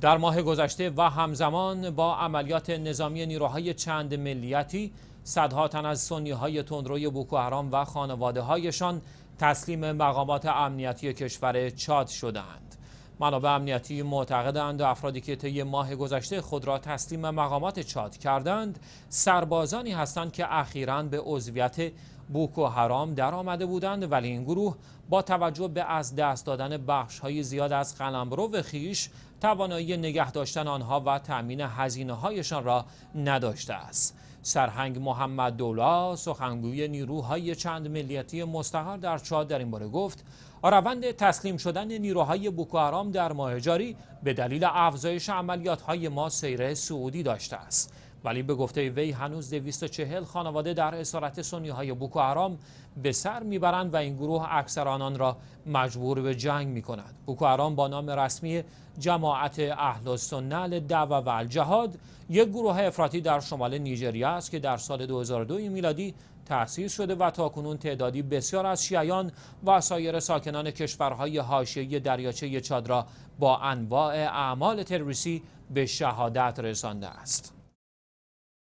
در ماه گذشته و همزمان با عملیات نظامی نیروهای چند ملیتی صدها تن از سنی تندروی بوکو و خانواده هایشان تسلیم مقامات امنیتی کشور چاد شدند. منابع امنیتی معتقدند افرادی که طی ماه گذشته خود را تسلیم مقامات چاد کردند سربازانی هستند که اخیرا به عضویت بوکو حرام در آمده بودند ولی این گروه با توجه به از دست دادن بخش های زیاد از قلمرو خیش توانایی نگه داشتن آنها و تأمین هزینه هایشان را نداشته است سرهنگ محمد دولا سخنگوی نیروهای چند ملیتی مستقر در چاد در این باره گفت روند تسلیم شدن نیروهای بوکوهرام در ماه جاری به دلیل افزایش عملیات های ما سیره سعودی داشته است ولی به گفته وی هنوز 240 خانواده در اسارت سنی های بوکو حرام به سر میبرند و این گروه اکثر آنان را مجبور به جنگ می کند. بوکو حرام با نام رسمی جماعت اهل السنه دو و الجهاد یک گروه افراطی در شمال نیجریه است که در سال 2002 میلادی تأسیس شده و تاکنون تعدادی بسیار از شیعیان و سایر ساکنان کشورهای حاشیه دریاچه چاد را با انواع اعمال تروریستی به شهادت رسانده است.